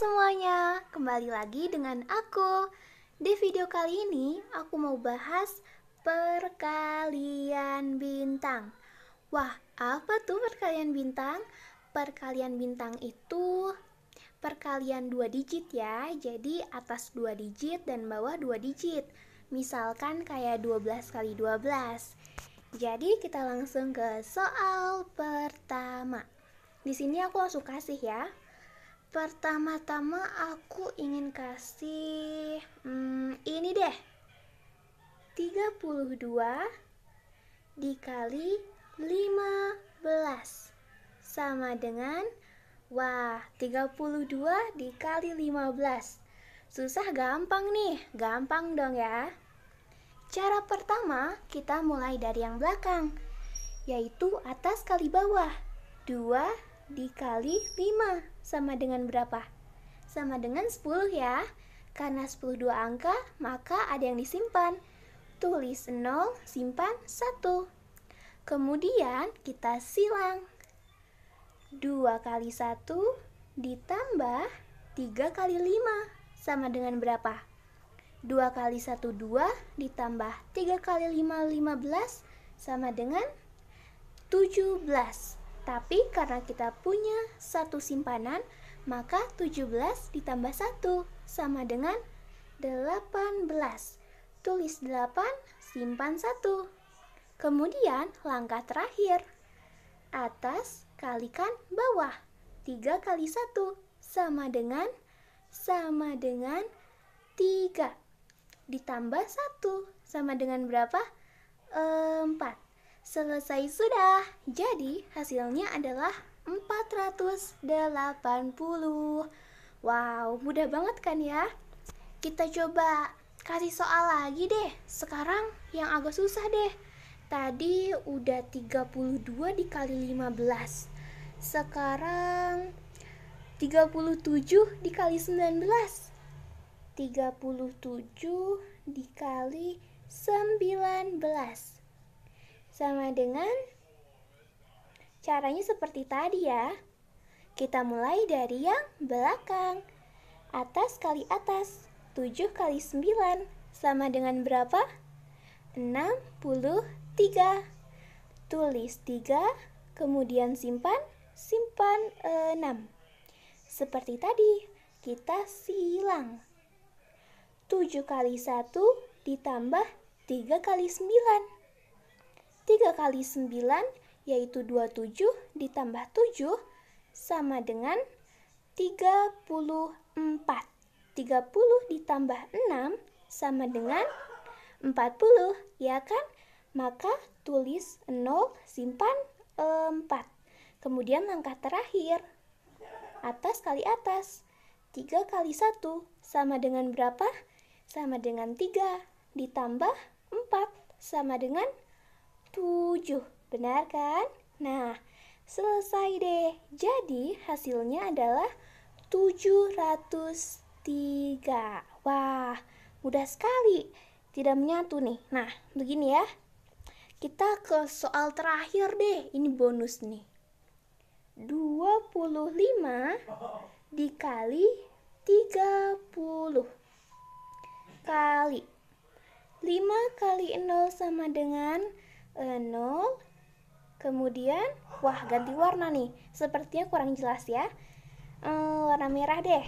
semuanya, kembali lagi dengan aku. Di video kali ini, aku mau bahas perkalian bintang. Wah, apa tuh perkalian bintang? Perkalian bintang itu perkalian dua digit ya, jadi atas dua digit dan bawah dua digit. Misalkan kayak 12 kali 12. Jadi kita langsung ke soal pertama. Di sini aku langsung kasih ya. Pertama-tama aku ingin kasih hmm, ini deh. 32 dikali 15 sama dengan wah, 32 dikali 15. Susah gampang nih, gampang dong ya. Cara pertama, kita mulai dari yang belakang, yaitu atas kali bawah. 2 dikali 5 sama dengan berapa? Sama dengan 10 ya. Karena 10 dua angka, maka ada yang disimpan. Tulis 0, simpan 1. Kemudian kita silang. 2 kali 1 ditambah 3 kali 5 sama dengan berapa? 2 kali 1, 2 ditambah 3 kali 5, 15 sama dengan 17. Tapi karena kita punya satu simpanan, maka 17 ditambah 1 sama dengan 18. Tulis 8, simpan 1. Kemudian langkah terakhir. Atas kalikan bawah. 3 kali 1 sama dengan sama dengan 3 ditambah 1 sama dengan berapa? 4 Selesai sudah. Jadi, hasilnya adalah 480. Wow, mudah banget kan ya? Kita coba kasih soal lagi deh. Sekarang yang agak susah deh. Tadi udah 32 dikali 15. Sekarang 37 dikali 19. 37 dikali 19 sama dengan caranya seperti tadi ya. Kita mulai dari yang belakang. Atas kali atas, 7 kali 9 sama dengan berapa? 63. Tulis 3, kemudian simpan, simpan 6. Seperti tadi, kita silang. 7 kali 1 ditambah 3 kali 9 3 kali 9 yaitu 27 ditambah 7 sama dengan 34. 30 ditambah 6 sama dengan 40 ya kan? Maka tulis 0 simpan 4. Kemudian langkah terakhir atas kali atas. 3 kali 1 sama dengan berapa? Sama dengan 3 ditambah 4 sama dengan 7. Benar kan? Nah, selesai deh. Jadi hasilnya adalah 703. Wah, mudah sekali. Tidak menyatu nih. Nah, begini ya. Kita ke soal terakhir deh. Ini bonus nih. 25 dikali 30 kali 5 kali 0 sama dengan 0 kemudian wah ganti warna nih sepertinya kurang jelas ya e, warna merah deh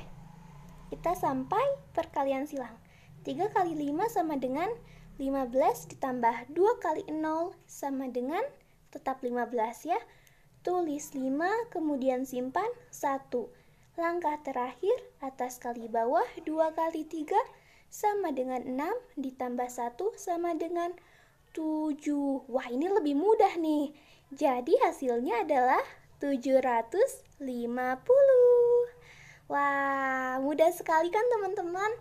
kita sampai perkalian silang 3 kali 5 sama dengan 15 ditambah 2 kali 0 sama dengan tetap 15 ya tulis 5 kemudian simpan 1 langkah terakhir atas kali bawah 2 kali 3 sama dengan 6 ditambah 1 sama dengan 7. Wah, ini lebih mudah nih. Jadi hasilnya adalah 750. Wah, mudah sekali kan teman-teman?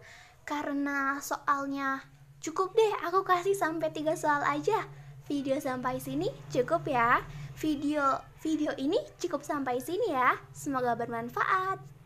Karena soalnya cukup deh, aku kasih sampai 3 soal aja. Video sampai sini cukup ya. Video video ini cukup sampai sini ya. Semoga bermanfaat.